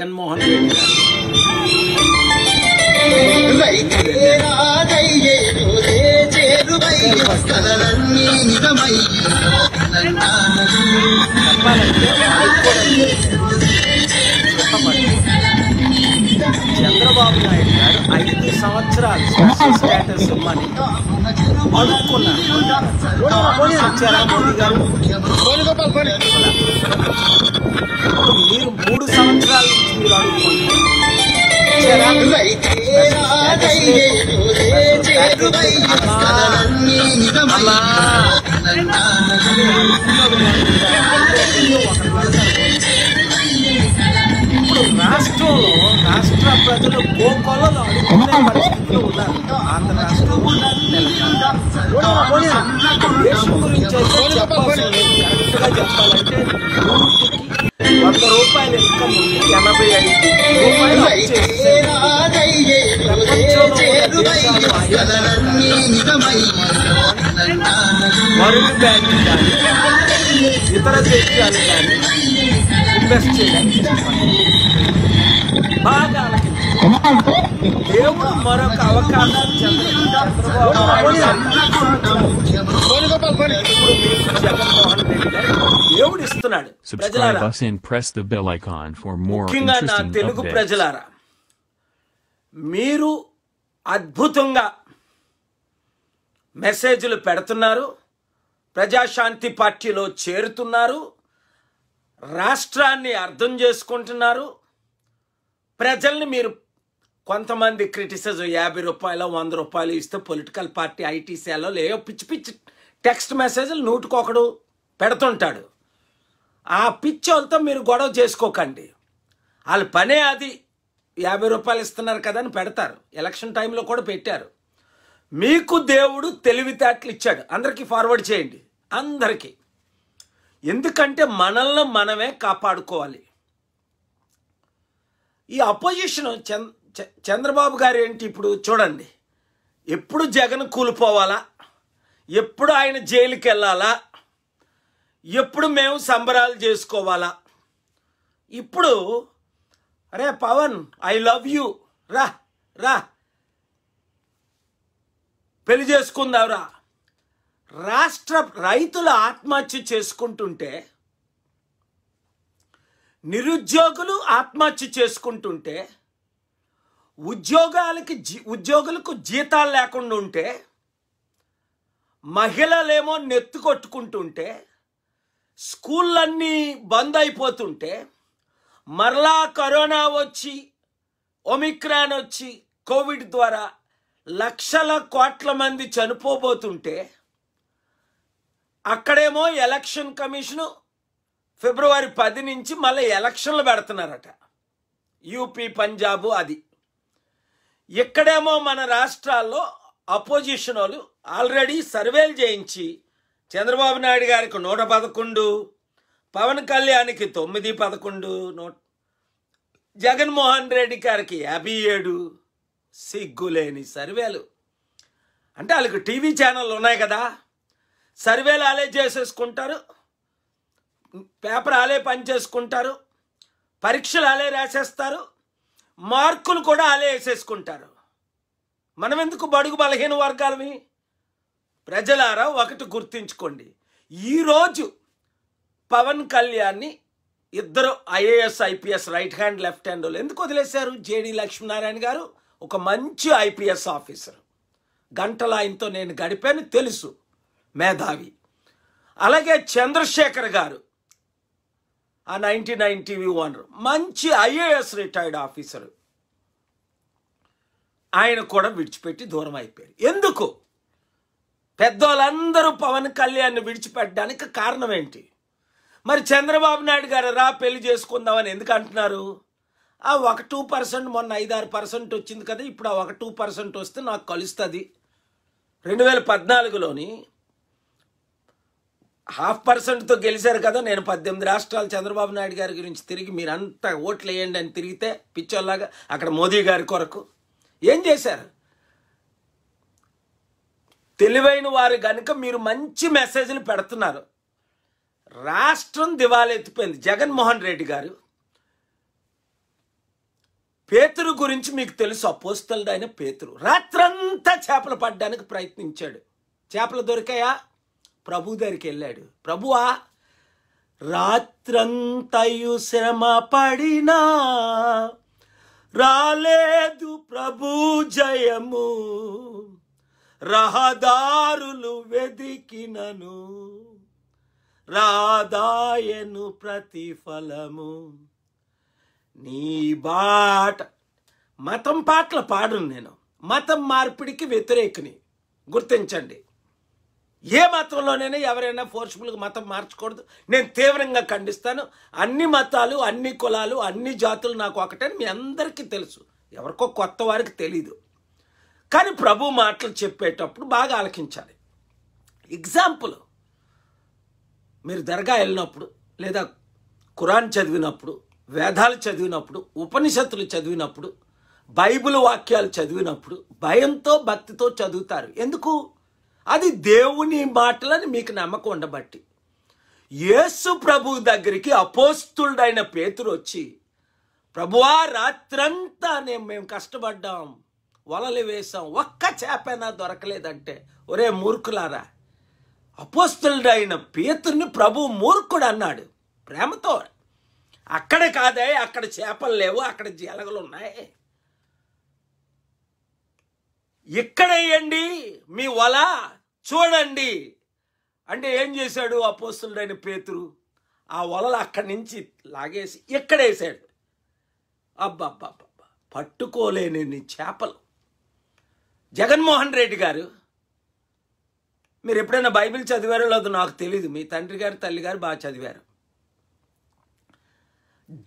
జగన్మోహన్ రెడ్డి చంద్రబాబు నాయుడు గారు ఐదు సంవత్సరాలు స్టేటస్ ఇవ్వమని అడుక్కున్నారు మీరు మూడు సంవత్సరాలు ఇప్పుడు రాష్ట్రంలో రాష్ట్ర ప్రజలు గోకొలలో అడుగుతున్న ఆంధ్ర రాష్ట్రం దేశం గురించి చెప్పాలంటే వంద రూపాయలు ఇన్కమ్ ఉంది ఎనభై ఐదు రూపాయలు వరల్డ్ కానీ ఇతర దేశాలు కానీ ఇన్వెస్ట్ చేయడానికి బాగా దేవుడు మరొక అవకాశం దేవుడు ఇస్తున్నాడు ముఖ్యంగా నా తెలుగు ప్రజలారా మీరు అద్భుతంగా మెసేజ్లు పెడుతున్నారు ప్రజాశాంతి పార్టీలో చేరుతున్నారు రాష్ట్రాన్ని అర్థం చేసుకుంటున్నారు ప్రజల్ని మీరు కొంతమంది క్రిటిసిజం యాభై రూపాయలు వంద రూపాయలు ఇస్తే పొలిటికల్ పార్టీ ఐటీ సెల్లో లేవో పిచ్చి పిచ్చి టెక్స్ట్ మెసేజ్లు నూటికొకడు పెడుతుంటాడు ఆ పిచ్చోళ్ళతో మీరు గొడవ చేసుకోకండి వాళ్ళ పనే అది యాభై రూపాయలు ఇస్తున్నారు కదా అని పెడతారు ఎలక్షన్ టైంలో కూడా పెట్టారు మీకు దేవుడు తెలివితేటలు ఇచ్చాడు అందరికీ ఫార్వర్డ్ చేయండి అందరికీ ఎందుకంటే మనల్ని మనమే కాపాడుకోవాలి ఈ అపోజిషన్ చంద్ చంద్రబాబు గారు ఏంటి ఇప్పుడు చూడండి ఎప్పుడు జగన్ కూలిపోవాలా ఎప్పుడు ఆయన జైలుకి వెళ్ళాలా ఎప్పుడు మేము సంబరాలు చేసుకోవాలా ఇప్పుడు అరే పవన్ ఐ లవ్ యూ రా రా పెళ్లి చేసుకుందావురా రాష్ట్ర రైతులు ఆత్మహత్య చేసుకుంటుంటే నిరుద్యోగులు ఆత్మహత్య చేసుకుంటుంటే ఉద్యోగాలకి జీ ఉద్యోగులకు జీతాలు లేకుండా ఉంటే మహిళలేమో నెత్తు కొట్టుకుంటుంటే స్కూళ్ళన్నీ బంద్ అయిపోతుంటే మరలా కరోనా వచ్చి ఒమిక్రాన్ వచ్చి కోవిడ్ ద్వారా లక్షల కోట్ల మంది చనిపోబోతుంటే అక్కడేమో ఎలక్షన్ కమిషను ఫిబ్రవరి పది నుంచి మళ్ళీ ఎలక్షన్లు పెడుతున్నారట యూపీ పంజాబ్ అది ఇక్కడేమో మన రాష్ట్రాల్లో అపోజిషన్ వాళ్ళు ఆల్రెడీ సర్వేలు చేయించి చంద్రబాబు నాయుడు గారికి నూట పదకొండు పవన్ కళ్యాణ్కి తొమ్మిది పదకొండు నూ జగన్మోహన్ రెడ్డి గారికి యాభై ఏడు సిగ్గులేని సర్వేలు అంటే వాళ్ళకి టీవీ ఛానళ్ళు ఉన్నాయి కదా సర్వేలు ఆలే చేసేసుకుంటారు పేపర్ ఆలే పని చేసుకుంటారు పరీక్షలు ఆలే రాసేస్తారు మార్కులు కూడా అలే వేసేసుకుంటారు మనం ఎందుకు బడుగు బలహీన వర్గాలవి ప్రజలారా ఒకటి గుర్తించుకోండి ఈరోజు పవన్ కళ్యాణ్ని ఇద్దరు IAS IPS right hand left hand వాళ్ళు ఎందుకు వదిలేశారు జేడి లక్ష్మీనారాయణ గారు ఒక మంచి ఐపీఎస్ ఆఫీసర్ గంటల ఆయనతో నేను గడిపాను తెలుసు మేధావి అలాగే చంద్రశేఖర్ గారు ఆ నైన్టీ నైన్ టీవీ ఓనర్ మంచి ఐఏఎస్ రిటైర్డ్ ఆఫీసర్ ఆయన కూడా విడిచిపెట్టి దూరం అయిపోయారు ఎందుకు పెద్దోళ్ళందరూ పవన్ కళ్యాణ్ని విడిచిపెట్టడానికి కారణం ఏంటి మరి చంద్రబాబు నాయుడు గారు రా పెళ్లి చేసుకుందామని ఎందుకు అంటున్నారు ఆ ఒక టూ పర్సెంట్ మొన్న ఐదారు పర్సెంట్ వచ్చింది కదా ఇప్పుడు ఆ ఒక టూ పర్సెంట్ వస్తే నాకు కలుస్తుంది రెండు వేల పద్నాలుగులోని హాఫ్ పర్సెంట్తో గెలిచారు కదా నేను పద్దెనిమిది రాష్ట్రాలు చంద్రబాబు నాయుడు గారి గురించి తిరిగి మీరు అంతా ఓట్లు వేయండి అని తిరిగితే పిచ్చోల్లాగా అక్కడ మోదీ గారి కొరకు ఏం చేశారు తెలివైన వారు కనుక మీరు మంచి మెసేజ్లు పెడుతున్నారు రాష్ట్రం దివాలెత్తిపోయింది జగన్మోహన్ రెడ్డి గారు పేతురు గురించి మీకు తెలుసు అపోస్తలుడు ఆయన పేతురు రాత్రంతా చేపలు పడ్డానికి ప్రయత్నించాడు చేపలు దొరికాయా ప్రభు దగ్గరికి వెళ్ళాడు ప్రభువా రాత్రంతయు శ్రమ పడినా రాలేదు ప్రభు జయము రహదారులు వెదికినను రాదాయను ప్రతిఫలము నీ బాట మతం పాటలు పాడను నేను మతం మార్పిడికి వ్యతిరేకుని గుర్తించండి ఏ మతంలోనైనా ఎవరైనా ఫోర్స్ఫుల్గా మతం మార్చకూడదు నేను తీవ్రంగా ఖండిస్తాను అన్ని మతాలు అన్ని కులాలు అన్ని జాతులు నాకు ఒకటే మీ అందరికీ తెలుసు ఎవరికో కొత్త వారికి తెలీదు కానీ ప్రభు మాటలు చెప్పేటప్పుడు బాగా ఆలకించాలి ఎగ్జాంపుల్ మీరు దర్గా వెళ్ళినప్పుడు లేదా ఖురాన్ చదివినప్పుడు వేదాలు చదివినప్పుడు ఉపనిషత్తులు చదివినప్పుడు బైబిల్ వాక్యాలు చదివినప్పుడు భయంతో భక్తితో చదువుతారు ఎందుకు అది దేవుని మాటలని మీకు నమ్మకం ఉండబట్టి యేసు ప్రభు దగ్గరికి అపోస్తుడైన పేతురు వచ్చి ప్రభువా రాత్రంతా మేము కష్టపడ్డాం వలలు వేసాం ఒక్క చేపైనా దొరకలేదంటే ఒరే మూర్ఖులారా అపోస్తుడైన పేతుర్ని ప్రభు మూర్ఖుడు అన్నాడు ప్రేమతో అక్కడ కాదే అక్కడ చేపలు లేవు అక్కడ జీలగలు ఉన్నాయి ఇక్కడేయండి మీ వల చూడండి అంటే ఏం చేశాడు ఆ అపోస్తుడైన పేతురు ఆ వలలు అక్కడి నుంచి లాగేసి ఎక్కడ వేసాడు అబ్బబ్బబ్బబ్బా పట్టుకోలేని చేపలు జగన్మోహన్ రెడ్డి గారు మీరు ఎప్పుడైనా బైబిల్ చదివారో లేదో నాకు తెలీదు మీ తండ్రి గారు తల్లి గారు బాగా చదివారు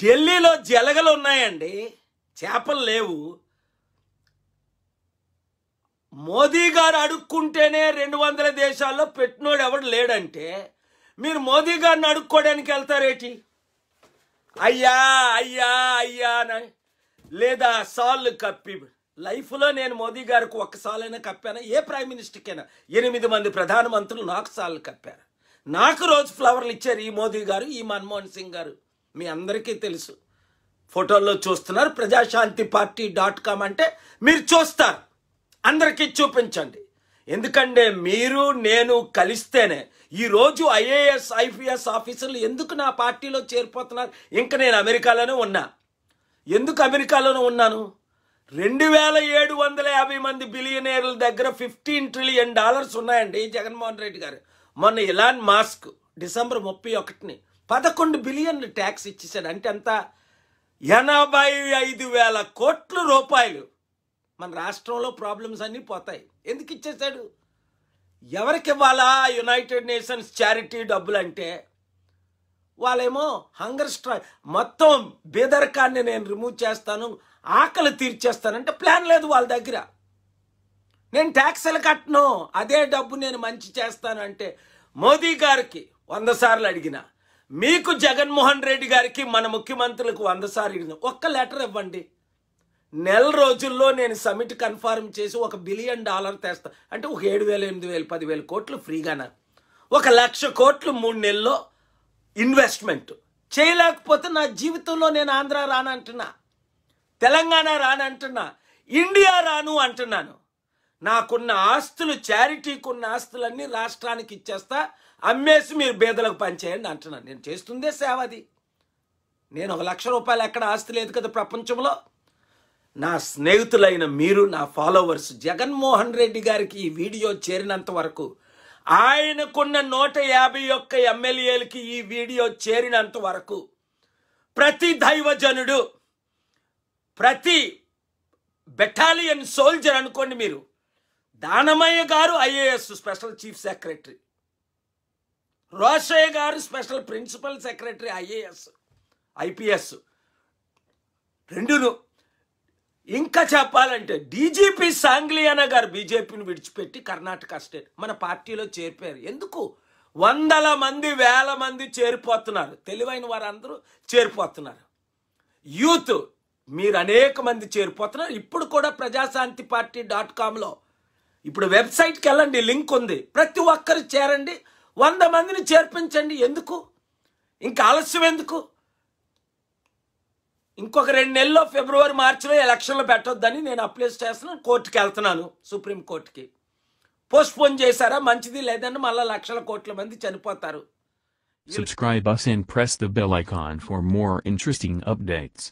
ఢిల్లీలో జలగలు ఉన్నాయండి చేపలు లేవు మోదీ గారు అడుక్కుంటేనే రెండు వందల దేశాల్లో పెట్టినోడు ఎవడు లేడంటే మీరు మోదీ గారిని అడుక్కోవడానికి వెళ్తారేటి అయ్యా అయ్యా అయ్యా అని లేదా సాల్ కప్పి లైఫ్లో నేను మోదీ గారికి సాలైనా కప్పాను ఏ ప్రైమ్ మినిస్టర్కైనా ఎనిమిది మంది ప్రధానమంత్రులు నాకు సార్లు కప్పారు నాకు రోజు ఫ్లవర్లు ఇచ్చారు ఈ మోదీ గారు ఈ మన్మోహన్ సింగ్ గారు మీ అందరికీ తెలుసు ఫోటోల్లో చూస్తున్నారు ప్రజాశాంతి పార్టీ డాట్ కామ్ అంటే మీరు చూస్తారు అందరికీ చూపించండి ఎందుకంటే మీరు నేను కలిస్తేనే ఈరోజు ఐఏఎస్ ఐపీఎస్ ఆఫీసర్లు ఎందుకు నా పార్టీలో చేరిపోతున్నారు ఇంకా నేను అమెరికాలోనే ఉన్నా ఎందుకు అమెరికాలోనే ఉన్నాను రెండు వేల ఏడు వందల యాభై మంది బిలియనేర్ల దగ్గర ఫిఫ్టీన్ ట్రిలియన్ డాలర్స్ ఉన్నాయండి జగన్మోహన్ రెడ్డి గారు మొన్న ఇలాన్ మాస్క్ డిసెంబర్ ముప్పై ఒకటిని పదకొండు బిలియన్లు ట్యాక్స్ ఇచ్చేసాడు అంటే అంత ఎనభై ఐదు వేల కోట్ల రూపాయలు మన రాష్ట్రంలో ప్రాబ్లమ్స్ అన్నీ పోతాయి ఎందుకు ఇచ్చేశాడు ఎవరికి ఇవ్వాలా యునైటెడ్ నేషన్స్ చారిటీ డబ్బులు అంటే వాళ్ళేమో హంగర్ స్ట్రైక్ మొత్తం బేదరకాన్ని నేను రిమూవ్ చేస్తాను ఆకలి తీర్చేస్తానంటే ప్లాన్ లేదు వాళ్ళ దగ్గర నేను ట్యాక్సులు కట్టను అదే డబ్బు నేను మంచి చేస్తాను అంటే మోదీ గారికి వంద సార్లు అడిగిన మీకు జగన్మోహన్ రెడ్డి గారికి మన ముఖ్యమంత్రులకు వంద సార్లు అడిగిన ఒక్క లెటర్ ఇవ్వండి నెల రోజుల్లో నేను సమిట్ కన్ఫర్మ్ చేసి ఒక బిలియన్ డాలర్ తెస్తా అంటే ఒక ఏడు వేల ఎనిమిది వేలు పదివేల కోట్లు ఫ్రీగా నాకు ఒక లక్ష కోట్లు మూడు నెలల్లో ఇన్వెస్ట్మెంట్ చేయలేకపోతే నా జీవితంలో నేను ఆంధ్ర రానంటున్నా తెలంగాణ రానంటున్నా ఇండియా రాను అంటున్నాను నాకున్న ఆస్తులు చారిటీకి ఉన్న ఆస్తులన్నీ రాష్ట్రానికి ఇచ్చేస్తా అమ్మేసి మీరు బేదలకు పనిచేయండి అంటున్నాను నేను చేస్తుందే సేవ అది నేను ఒక లక్ష రూపాయలు ఎక్కడ ఆస్తి లేదు కదా ప్రపంచంలో నా స్నేహితులైన మీరు నా ఫాలోవర్స్ జగన్మోహన్ రెడ్డి గారికి ఈ వీడియో చేరినంత వరకు ఆయనకున్న నూట యాభై ఒక్క ఎమ్మెల్యేలకి ఈ వీడియో చేరినంత వరకు ప్రతి దైవజనుడు ప్రతి బెటాలియన్ సోల్జర్ అనుకోండి మీరు Danamayya garu IAS special chief secretary Rosaiah garu special principal secretary IAS IPS రెండును ఇంకా చెప్పాలంటే డీజీపీ సాంగ్లియాన గారు బీజేపీని విడిచిపెట్టి కర్ణాటక స్టేట్ మన పార్టీలో చేరిపోయారు ఎందుకు వందల మంది వేల మంది చేరిపోతున్నారు తెలివైన వారందరూ చేరిపోతున్నారు యూత్ మీరు అనేక మంది చేరిపోతున్నారు ఇప్పుడు కూడా ప్రజాశాంతి పార్టీ డాట్ కామ్లో ఇప్పుడు వెబ్సైట్కి వెళ్ళండి లింక్ ఉంది ప్రతి ఒక్కరు చేరండి వంద మందిని చేర్పించండి ఎందుకు ఇంకా ఆలస్యం ఎందుకు ఇంకొక రెండు నెలల్లో ఫిబ్రవరి మార్చిలో ఎలక్షన్లు పెట్టొద్దని నేను అప్లై చేస్తున్నాను కోర్టుకి వెళ్తున్నాను సుప్రీంకోర్టుకి పోస్ట్పోన్ చేశారా మంచిది లేదని మళ్ళీ లక్షల కోట్ల మంది చనిపోతారు Subscribe us and press the bell icon for more interesting updates.